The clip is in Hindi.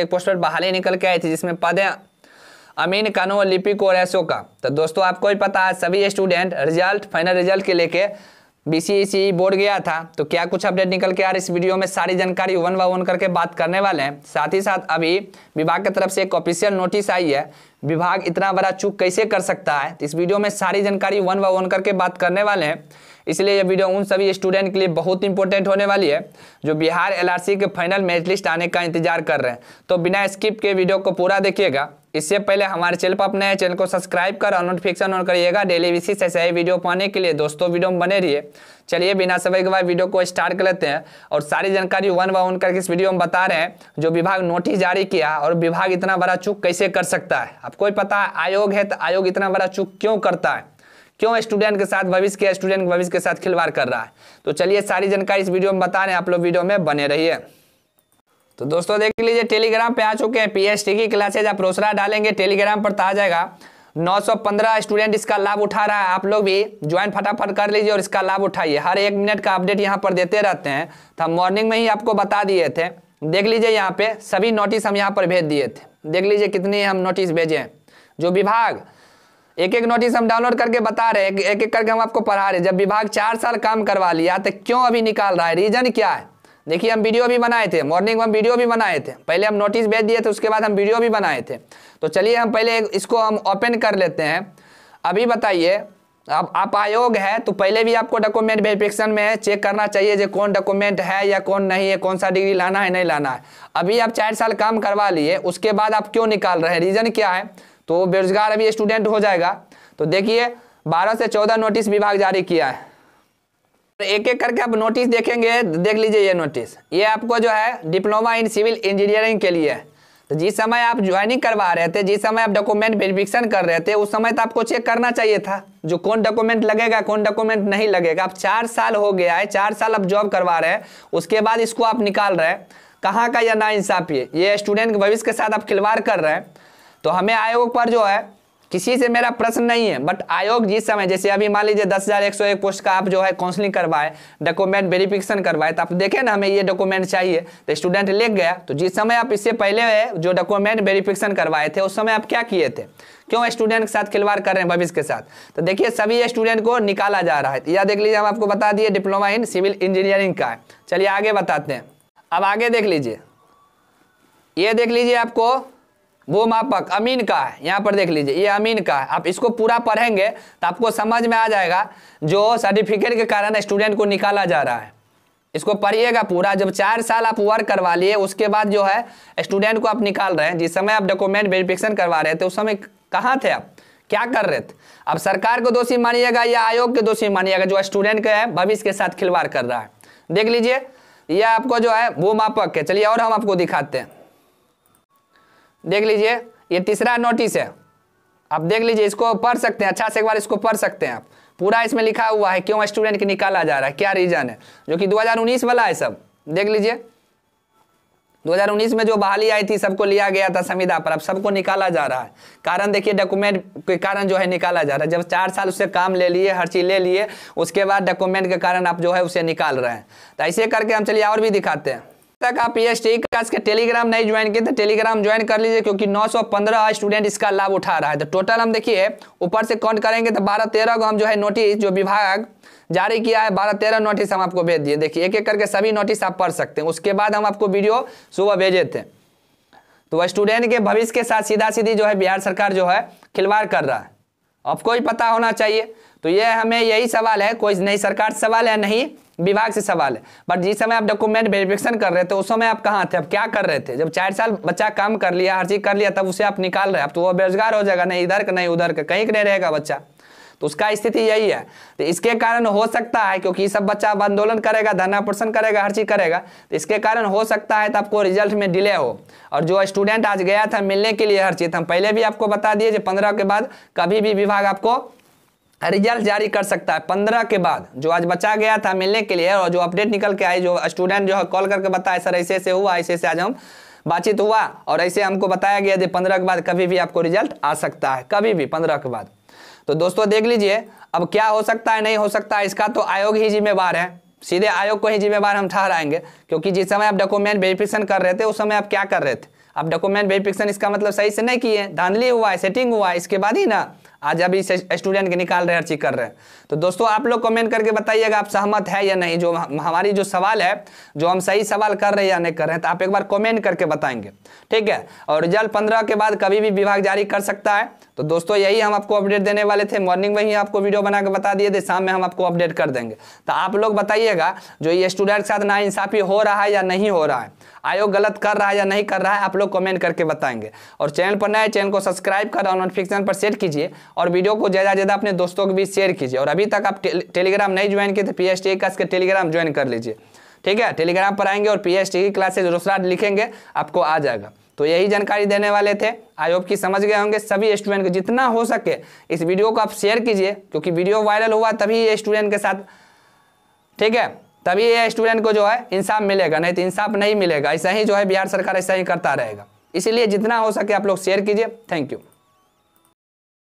एक पोस्ट पर बहाली निकल के आई थी जिसमें पद है अमीन कानू और लिपिक और ऐसो का तो दोस्तों आपको ही पता है सभी स्टूडेंट रिजल्ट फाइनल रिजल्ट के लेके बीसीईसी बोर्ड e e गया था तो क्या कुछ अपडेट निकल के यार इस वीडियो में सारी जानकारी वन बाय वन करके बात करने वाले हैं साथ ही साथ अभी विभाग की तरफ से एक ऑफिशियल नोटिस आई है विभाग इतना बड़ा चूक कैसे कर सकता है तो इस वीडियो में सारी जानकारी वन बाय वन करके बात करने वाले हैं इसलिए ये वीडियो उन सभी स्टूडेंट के लिए बहुत इंपॉर्टेंट होने वाली है जो बिहार एलआरसी के फाइनल मेरिट लिस्ट आने का इंतजार कर रहे हैं तो बिना स्किप के वीडियो को पूरा देखिएगा इससे पहले हमारे चैनल पर अपने चैनल को सब्सक्राइब कर और नोटिफिकेशन ऑन करिएगा डेली विशेष ऐसे ही वीडियो पाने के लिए दोस्तों वीडियो में बने रहिए चलिए बिना समय के बाद वीडियो को स्टार्ट कर लेते हैं और सारी जानकारी वन बाय वन करके इस वीडियो में बता रहे हैं जो विभाग नोटिस जारी किया और विभाग इतना बड़ा चूक कैसे कर सकता है आपको पता है आयोग है तो आयोग इतना बड़ा चूक क्यों करता है क्यों स्टूडेंट के साथ भविष्य के स्टूडेंट भविष्य के साथ खिलवाड़ कर रहा है तो चलिए सारी जानकारी इस वीडियो में बता रहे हैं आप लोग वीडियो में बने रहिए तो दोस्तों देख लीजिए टेलीग्राम पे आ चुके हैं पीएचटी की क्लासेज आप रोसरा डालेंगे टेलीग्राम पर आ जाएगा 915 स्टूडेंट इसका लाभ उठा रहा है आप लोग भी ज्वाइन फटाफट कर लीजिए और इसका लाभ उठाइए हर एक मिनट का अपडेट यहाँ पर देते रहते हैं तो हम मॉर्निंग में ही आपको बता दिए थे देख लीजिए यहाँ पे सभी नोटिस हम यहाँ पर भेज दिए थे देख लीजिए कितने हम नोटिस भेजे हैं जो विभाग एक एक नोटिस हम डाउनलोड करके बता रहे हैं एक एक करके हम आपको पढ़ा रहे हैं जब विभाग चार साल काम करवा लिया तो क्यों अभी निकाल रहा है रीजन क्या है देखिए हम वीडियो भी बनाए थे मॉर्निंग में हम वीडियो भी बनाए थे पहले हम नोटिस भेज दिए थे उसके बाद हम वीडियो भी बनाए थे तो चलिए हम पहले इसको हम ओपन कर लेते हैं अभी बताइए अब आप आयोग है तो पहले भी आपको डॉक्यूमेंट वेरिफिकेशन में चेक करना चाहिए जो कौन डॉक्यूमेंट है या कौन नहीं है कौन सा डिग्री लाना है नहीं लाना है अभी आप चार साल काम करवा लिए उसके बाद आप क्यों निकाल रहे हैं रीजन क्या है तो वो बेरोजगार अभी स्टूडेंट हो जाएगा तो देखिए बारह से चौदह नोटिस विभाग जारी किया है तो एक एक करके आप नोटिस देखेंगे देख लीजिए ये नोटिस ये आपको जो है डिप्लोमा इन सिविल इंजीनियरिंग के लिए तो जिस समय आप ज्वाइनिंग करवा रहे थे जिस समय आप डॉक्यूमेंट वेरिफिकेशन कर रहे थे उस समय तो आपको चेक करना चाहिए था जो कौन डॉक्यूमेंट लगेगा कौन डॉक्यूमेंट नहीं लगेगा आप चार साल हो गया है चार साल आप जॉब करवा रहे हैं उसके बाद इसको आप निकाल रहे हैं कहाँ का यह ना इंसाफी ये ये स्टूडेंट के भविष्य के साथ आप खिलवाड़ कर रहे हैं तो हमें आयोग पर जो है किसी से मेरा प्रश्न नहीं है बट आयोग जिस समय जैसे अभी मान लीजिए दस हज़ार एक सौ एक पोस्ट का आप जो है काउंसलिंग करवाए डॉक्यूमेंट वेरिफिकेशन करवाए तो आप देखें ना हमें ये डॉक्यूमेंट चाहिए तो स्टूडेंट ले गया तो जिस समय आप इससे पहले जो डॉक्यूमेंट वेरिफिकेशन करवाए थे उस समय आप क्या किए थे क्यों स्टूडेंट के साथ खिलवाड़ कर रहे हैं भविष्य के साथ तो देखिए सभी स्टूडेंट को निकाला जा रहा है तो या देख लीजिए हम आपको बता दिए डिप्लोमा इन सिविल इंजीनियरिंग का है चलिए आगे बताते हैं अब आगे देख लीजिए ये देख लीजिए आपको वो मापक अमीन का है यहाँ पर देख लीजिए ये अमीन का है आप इसको पूरा पढ़ेंगे तो आपको समझ में आ जाएगा जो सर्टिफिकेट के कारण स्टूडेंट को निकाला जा रहा है इसको पढ़िएगा पूरा जब चार साल आप वर्क करवा लिए उसके बाद जो है स्टूडेंट को आप निकाल रहे हैं जिस समय आप डॉक्यूमेंट वेरिफिकेशन करवा रहे थे उस समय कहाँ थे आप क्या कर रहे थे अब सरकार को दोषी मानिएगा या आयोग के दोषी मानिएगा जो स्टूडेंट के है भविष्य के साथ खिलवाड़ कर रहा है देख लीजिए यह आपको जो है वो मापक है चलिए और हम आपको दिखाते हैं देख लीजिए ये तीसरा नोटिस है आप देख लीजिए इसको पढ़ सकते हैं अच्छा से एक बार इसको पढ़ सकते हैं आप पूरा इसमें लिखा हुआ है क्यों स्टूडेंट की निकाला जा रहा है क्या रीजन है जो कि 2019 वाला है सब देख लीजिए 2019 में जो बहाली आई थी सबको लिया गया था संविदा पर अब सबको निकाला जा रहा है कारण देखिए डॉक्यूमेंट के कारण जो है निकाला जा रहा है जब चार साल उससे काम ले लिए हर चीज़ ले लिए उसके बाद डॉक्यूमेंट के कारण आप जो है उसे निकाल रहे हैं तो ऐसे करके हम चलिए और भी दिखाते हैं तक आप ये स्टी का इसका टेलीग्राम नहीं ज्वाइन किए तो टेलीग्राम ज्वाइन कर लीजिए क्योंकि 915 स्टूडेंट इसका लाभ उठा रहा है तो टोटल हम देखिए ऊपर से कौन करेंगे तो बारह तेरह को हम जो है नोटिस जो विभाग जारी किया है बारह तेरह नोटिस हम आपको भेज दिए देखिए एक एक करके सभी नोटिस आप पढ़ सकते हैं उसके बाद हम आपको वीडियो सुबह भेजे थे तो स्टूडेंट के भविष्य के साथ सीधा सीधी जो है बिहार सरकार जो है खिलवाड़ कर रहा है आपको ही पता होना चाहिए तो ये हमें यही सवाल है कोई नहीं सरकार से सवाल है नहीं विभाग से सवाल है बट जिस समय आप डॉक्यूमेंट वेरिफिकेशन कर रहे थे उस समय आप कहाँ थे आप क्या कर रहे थे जब चार साल बच्चा काम कर लिया हर चीज कर लिया तब उसे आप निकाल रहे हैं अब तो वो बेरोजगार हो जाएगा नहीं इधर का नहीं उधर का कहीं नहीं रहेगा बच्चा तो उसका स्थिति यही है तो इसके कारण हो सकता है क्योंकि सब बच्चा अब आंदोलन करेगा धरना प्रदर्शन करेगा हर चीज करेगा तो इसके कारण हो सकता है तो आपको रिजल्ट में डिले हो और जो स्टूडेंट आज गया था मिलने के लिए हर चीज हम पहले भी आपको बता दिए पंद्रह के बाद कभी भी विभाग आपको रिजल्ट जारी कर सकता है पंद्रह के बाद जो आज बचा गया था मिलने के लिए और जो अपडेट निकल के आई जो स्टूडेंट जो है कॉल करके बताया सर ऐसे ऐसे हुआ ऐसे ऐसे आज हम बातचीत हुआ और ऐसे हमको बताया गया कि पंद्रह के बाद कभी भी आपको रिजल्ट आ सकता है कभी भी पंद्रह के बाद तो दोस्तों देख लीजिए अब क्या हो सकता है नहीं हो सकता है इसका तो आयोग ही जिम्मेवार है सीधे आयोग को ही जिम्मेवार हम ठहराएंगे क्योंकि जिस समय आप डॉक्यूमेंट वेरिफिकेशन कर रहे थे उस समय आप क्या कर रहे थे आप डॉक्यूमेंट वेरिफिकेशन इसका मतलब सही से नहीं किए धांधली हुआ है सेटिंग हुआ है इसके बाद ही ना आज अभी स्टूडेंट के निकाल रहे हर चीज कर रहे हैं तो दोस्तों आप लोग कमेंट करके बताइएगा आप सहमत है या नहीं जो हमारी जो सवाल है जो हम सही सवाल कर रहे हैं या नहीं कर रहे हैं तो आप एक बार कमेंट करके बताएंगे ठीक है और रिजल्ट पंद्रह के बाद कभी भी विभाग जारी कर सकता है तो दोस्तों यही हम आपको अपडेट देने वाले थे मॉर्निंग में ही आपको वीडियो बना के बता दिए थे शाम में हम आपको अपडेट कर देंगे तो आप लोग बताइएगा जो ये स्टूडेंट के साथ नाइंसाफी हो रहा है या नहीं हो रहा है आयोग गलत कर रहा है या नहीं कर रहा है आप लोग कमेंट करके बताएंगे और चैनल पर नए चैनल को सब्सक्राइब कर और नोटिफिकेशन पर सेट कीजिए और वीडियो को ज़्यादा ज़्यादा अपने दोस्तों के बीच शेयर कीजिए और अभी तक आप टे, टेलीग्राम नहीं ज्वाइन किए तो पी एस टी क्लास के टेलीग्राम ज्वाइन कर लीजिए ठीक है टेलीग्राम पर आएंगे और पी एस टी क्लासेज रोसरा लिखेंगे आपको आ जाएगा तो यही जानकारी देने वाले थे आई होप कि समझ गए होंगे सभी स्टूडेंट को जितना हो सके इस वीडियो को आप शेयर कीजिए क्योंकि वीडियो वायरल हुआ तभी ये स्टूडेंट के साथ ठीक है तभी ये स्टूडेंट को जो है इंसाफ मिलेगा नहीं तो इंसाफ नहीं मिलेगा ऐसा ही जो है बिहार सरकार ऐसा ही करता रहेगा इसीलिए जितना हो सके आप लोग शेयर कीजिए थैंक यू